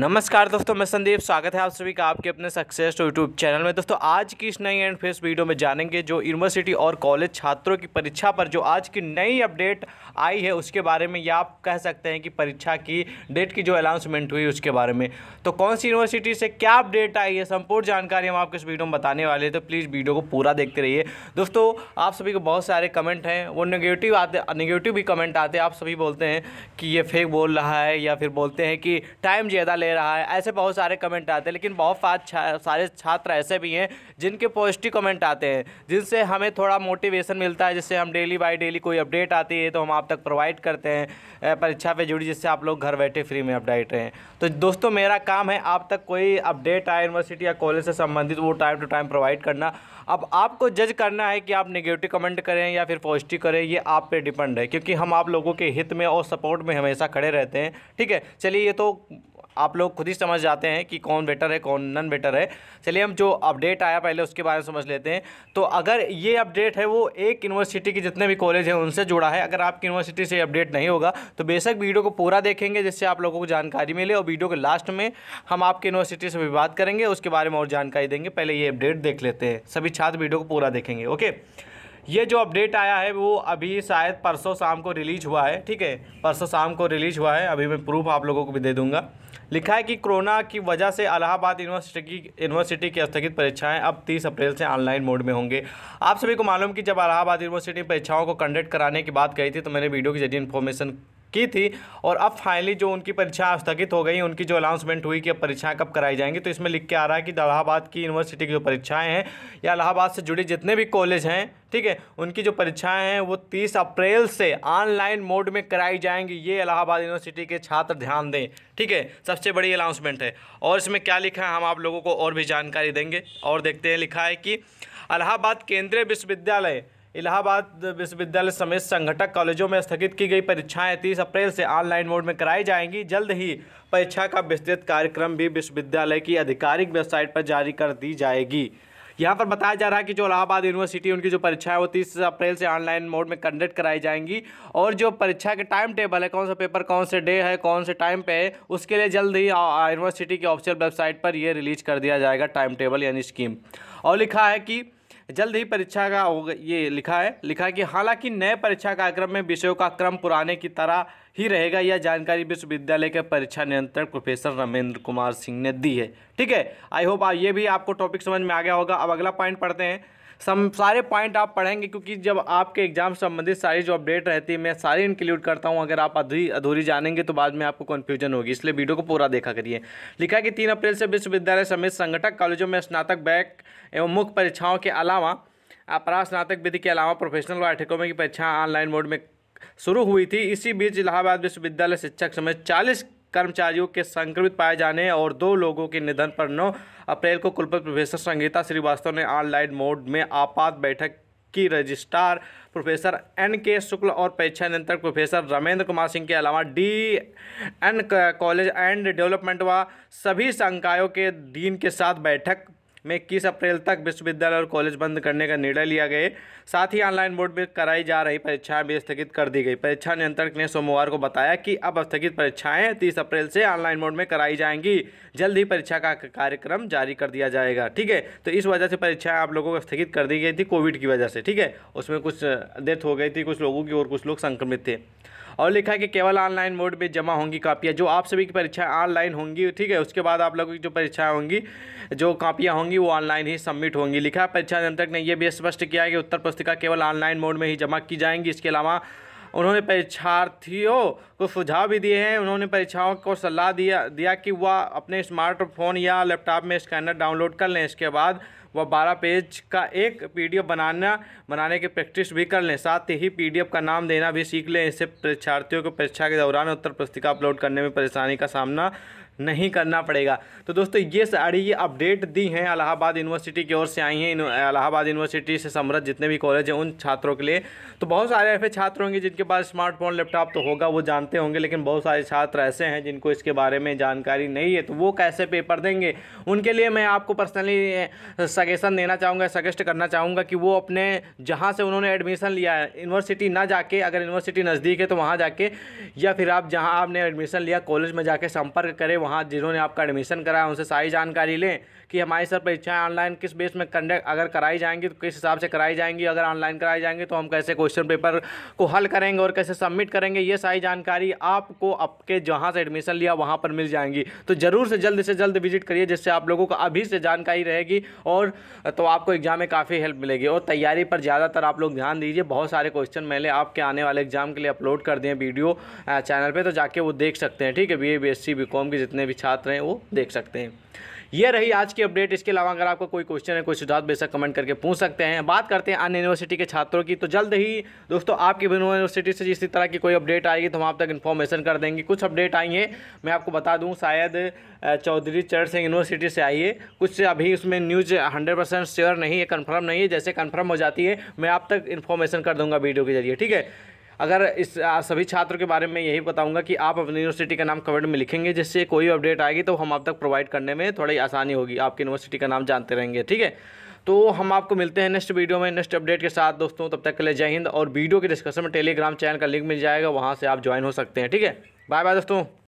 नमस्कार दोस्तों मैं संदीप स्वागत है आप सभी का आपके अपने सक्सेस यूट्यूब चैनल में दोस्तों आज की इस नई एंड फेस वीडियो में जानेंगे जो यूनिवर्सिटी और कॉलेज छात्रों की परीक्षा पर जो आज की नई अपडेट आई है उसके बारे में या आप कह सकते हैं कि परीक्षा की डेट की जो अनाउंसमेंट हुई उसके बारे में तो कौन सी यूनिवर्सिटी से क्या अपडेट आई है संपूर्ण जानकारी हम आपको इस वीडियो में बताने वाले हैं तो प्लीज़ वीडियो को पूरा देखते रहिए दोस्तों आप सभी को बहुत सारे कमेंट हैं वो नेगेटिव आते निगेटिव भी कमेंट आते हैं आप सभी बोलते हैं कि ये फेक बोल रहा है या फिर बोलते हैं कि टाइम ज़्यादा ले ले रहा है ऐसे बहुत सारे कमेंट आते हैं लेकिन बहुत सारे छात्र ऐसे भी हैं जिनके पॉजिटिव कमेंट आते हैं जिनसे हमें थोड़ा मोटिवेशन मिलता है जिससे हम डेली बाई डेली कोई अपडेट आती है तो हम आप तक प्रोवाइड करते हैं परीक्षा पर जुड़ी जिससे आप लोग घर बैठे फ्री में अपडेट रहें तो दोस्तों मेरा काम है आप तक कोई अपडेट आए यूनिवर्सिटी या कॉलेज से संबंधित वो टाइम टू टाइम प्रोवाइड करना अब आपको जज करना है कि आप निगेटिव कमेंट करें या फिर पॉजिटिव करें ये आप पे डिपेंड है क्योंकि हम आप लोगों के हित में और सपोर्ट में हमेशा खड़े रहते हैं ठीक है चलिए ये तो आप लोग खुद ही समझ जाते हैं कि कौन बेटर है कौन नन बेटर है चलिए हम जो अपडेट आया पहले उसके बारे में समझ लेते हैं तो अगर ये अपडेट है वो एक यूनिवर्सिटी के जितने भी कॉलेज हैं उनसे जुड़ा है अगर आपकी यूनिवर्सिटी से अपडेट नहीं होगा तो बेशक वीडियो को पूरा देखेंगे जिससे आप लोगों को जानकारी मिले और वीडियो के लास्ट में हम आपकी यूनिवर्सिटी से भी बात करेंगे उसके बारे में और जानकारी देंगे पहले ये अपडेट देख लेते हैं सभी छात्र वीडियो को पूरा देखेंगे ओके ये जो अपडेट आया है वो अभी शायद परसों शाम को रिलीज हुआ है ठीक है परसों शाम को रिलीज हुआ है अभी मैं प्रूफ आप लोगों को भी दे दूंगा लिखा है कि कोरोना की वजह से अलाहाबाद यूनिवर्सिटी की यूनिवर्सिटी की स्थगित परीक्षाएं अब 30 अप्रैल से ऑनलाइन मोड में होंगे आप सभी को मालूम कि जब अलाहाबाद यूनिवर्सिटी परीक्षाओं को कंडक्ट कराने की बात कही थी तो मैंने वीडियो के जरिए इन्फॉर्मेशन की थी और अब फाइनली जो उनकी परीक्षा स्थगित हो गई उनकी जो अनाउंसमेंट हुई कि अब परीक्षाएं कब कराई जाएंगी तो इसमें लिख के आ रहा है कि इलाहाबाद की यूनिवर्सिटी की जो परीक्षाएं हैं या इलाहाबाद से जुड़े जितने भी कॉलेज हैं ठीक है उनकी जो परीक्षाएं हैं वो तीस अप्रैल से ऑनलाइन मोड में कराई जाएंगी ये इलाहाबाद यूनिवर्सिटी के छात्र ध्यान दें ठीक है सबसे बड़ी अनाउंसमेंट है और इसमें क्या लिखा है हम आप लोगों को और भी जानकारी देंगे और देखते हैं लिखा है कि इलाहाबाद केंद्रीय विश्वविद्यालय इलाहाबाद विश्वविद्यालय समेत संगठक कॉलेजों में स्थगित की गई परीक्षाएं तीस अप्रैल से ऑनलाइन मोड में कराई जाएंगी जल्द ही परीक्षा का विस्तृत कार्यक्रम भी विश्वविद्यालय की आधिकारिक वेबसाइट पर जारी कर दी जाएगी यहाँ पर बताया जा रहा है कि जो इलाहाबाद यूनिवर्सिटी उनकी जो परीक्षा है वो तीस अप्रैल से ऑनलाइन मोड में कंडक्ट कराई जाएंगी और जो परीक्षा के टाइम टेबल है कौन सा पेपर कौन से डे है कौन से टाइम पे है उसके लिए जल्द ही यूनिवर्सिटी की ऑफिशियल वेबसाइट पर यह रिलीज कर दिया जाएगा टाइम टेबल यानी स्कीम और लिखा है कि जल्द ही परीक्षा का ये लिखा है लिखा है कि हालांकि नए परीक्षा कार्यक्रम में विषयों का क्रम पुराने की तरह ही रहेगा यह जानकारी विश्वविद्यालय के परीक्षा नियंत्रक प्रोफेसर रमेंद्र कुमार सिंह ने दी है ठीक है आई होप ये भी आपको टॉपिक समझ में आ गया होगा अब अगला पॉइंट पढ़ते हैं सम सारे पॉइंट आप पढ़ेंगे क्योंकि जब आपके एग्ज़ाम संबंधित सारी जो अपडेट रहती है मैं सारी इंक्लूड करता हूँ अगर आप अधूरी अधूरी जानेंगे तो बाद में आपको कन्फ्यूजन होगी इसलिए वीडियो को पूरा देखा करिए लिखा कि तीन अप्रैल से विश्वविद्यालय समेत संगठक कॉलेजों में स्नातक बैक एवं मुख्य परीक्षाओं के अलावा अपरा स्नातक विधि के अलावा प्रोफेशनल पाठ्यक्रमों की परीक्षाएं ऑनलाइन मोड में शुरू हुई थी इसी बीच इलाहाबाद विश्वविद्यालय शिक्षक समेत चालीस कर्मचारियों के संक्रमित पाए जाने और दो लोगों के निधन पर 9 अप्रैल को कुलपति प्रोफेसर संगीता श्रीवास्तव ने ऑनलाइन मोड में आपात बैठक की रजिस्ट्रार प्रोफेसर एन के शुक्ल और परीक्षा नियंत्रक प्रोफेसर रमेंद्र कुमार सिंह के अलावा D N college and development व सभी संकायों के दिन के साथ बैठक में इक्कीस अप्रैल तक विश्वविद्यालय और कॉलेज बंद करने का निर्णय लिया गया साथ ही ऑनलाइन बोर्ड में कराई जा रही परीक्षाएं भी स्थगित कर दी गई परीक्षा नियंत्रक ने सोमवार को बताया कि अब स्थगित परीक्षाएं तीस अप्रैल से ऑनलाइन मोड में कराई जाएंगी जल्द ही परीक्षा का कार्यक्रम जारी कर दिया जाएगा ठीक है तो इस वजह से परीक्षाएं आप लोगों को स्थगित कर दी गई थी कोविड की वजह से ठीक है उसमें कुछ डेथ हो गई थी कुछ लोगों की और कुछ लोग संक्रमित थे और लिखा है कि केवल ऑनलाइन मोड में जमा होंगी कापियाँ जो आप सभी की परीक्षाएं ऑनलाइन होंगी ठीक है उसके बाद आप लोगों की जो परीक्षाएं होंगी जो कापियाँ होंगी होंगी वो ऑनलाइन ही सबमिट होंगी लिखा परीक्षा नियंत्रक ने यह भी स्पष्ट किया है कि उत्तर पुस्तिका केवल ऑनलाइन मोड में ही जमा की जाएंगी इसके अलावा उन्होंने परीक्षार्थियों को सुझाव भी दिए हैं उन्होंने परीक्षाओं को सलाह दिया दिया कि वह अपने स्मार्टफोन या लैपटॉप में स्कैनर डाउनलोड कर लें इसके बाद वह बारह पेज का एक पीडीएफ बनाना बनाने की प्रैक्टिस भी कर लें साथ ही पीडीएफ का नाम देना भी सीख लें इससे परीक्षार्थियों को परीक्षा के दौरान उत्तर पुस्तिका अपलोड करने में परेशानी का सामना नहीं करना पड़ेगा तो दोस्तों ये सारी ये अपडेट दी हैं इलाहाबाद यूनिवर्सिटी की ओर से आई हैं इलाहाबाद यूनिवर्सिटी से समृद्ध जितने भी कॉलेज हैं उन छात्रों के लिए तो बहुत सारे ऐसे छात्र होंगे जिनके पास स्मार्टफोन लैपटॉप तो होगा वो जानते होंगे लेकिन बहुत सारे छात्र ऐसे हैं जिनको इसके बारे में जानकारी नहीं है तो वो कैसे पेपर देंगे उनके लिए मैं आपको पर्सनली सजेशन देना चाहूँगा सजेस्ट करना चाहूँगा कि वो अपने जहाँ से उन्होंने एडमिशन लिया है यूनिवर्सिटी ना जाके अगर यूनिवर्सिटी नज़दीक है तो वहाँ जाके या फिर आप जहाँ आपने एडमिशन लिया कॉलेज में जाके संपर्क करें वहाँ जिन्होंने आपका एडमिशन कराया उनसे सारी जानकारी लें कि हमारी सर परीक्षाएँ ऑनलाइन किस बेस में कंडक्ट अगर कराई जाएंगी तो किस हिसाब से कराई जाएंगी अगर ऑनलाइन कराई जाएंगी तो हम कैसे क्वेश्चन पेपर को हल करेंगे और कैसे सबमिट करेंगे ये सारी जानकारी आपको आपके जहाँ से एडमिशन लिया वहाँ पर मिल जाएंगी तो ज़रूर से जल्द से जल्द विजिट करिए जिससे आप लोगों को अभी से जानकारी रहेगी और तो आपको एग्ज़ाम में काफ़ी हेल्प मिलेगी और तैयारी पर ज़्यादातर आप लोग ध्यान दीजिए बहुत सारे क्वेश्चन मैंने आपके आने वाले एग्ज़ाम के लिए अपलोड कर दिए वीडियो चैनल पर तो जाके वो देख सकते हैं ठीक है B A B S C B com के जितने भी छात्र हैं वो देख सकते हैं ये रही आज की अपडेट इसके अलावा अगर आपको कोई क्वेश्चन है कोई सुझाव बेशक कमेंट करके पूछ सकते हैं बात करते हैं अन्य यूनिवर्सिटी के छात्रों की तो जल्द ही दोस्तों आपकी यूनिवर्सिटी से इसी तरह की कोई अपडेट आएगी तो हम आप तक इन्फॉर्मेशन कर देंगे कुछ अपडेट आई है मैं आपको बता दूँ शायद चौधरी चरण सिंह यूनिवर्सिटी से आई है कुछ अभी उसमें न्यूज़ हंड्रेड परसेंट श्योर नहीं है कन्फर्म नहीं है जैसे कन्फर्म हो जाती है मैं आप तक इन्फॉर्मेशन कर दूंगा वीडियो के जरिए ठीक है अगर इस सभी छात्रों के बारे में यही बताऊँगा कि आप अपनी यूनिवर्सिटी का नाम कमेंट में लिखेंगे जिससे कोई अपडेट आएगी तो हम आप तक प्रोवाइड करने में थोड़ी आसानी होगी आपकी यूनिवर्सिटी का नाम जानते रहेंगे ठीक है तो हम आपको मिलते हैं नेक्स्ट वीडियो में नेक्स्ट अपडेट के साथ दोस्तों तब तक के लिए जय हिंद और वीडियो के डिस्कशन में टेलीग्राम चैनल का लिंक मिल जाएगा वहाँ से आप ज्वाइन हो सकते हैं ठीक है बाय बाय दोस्तों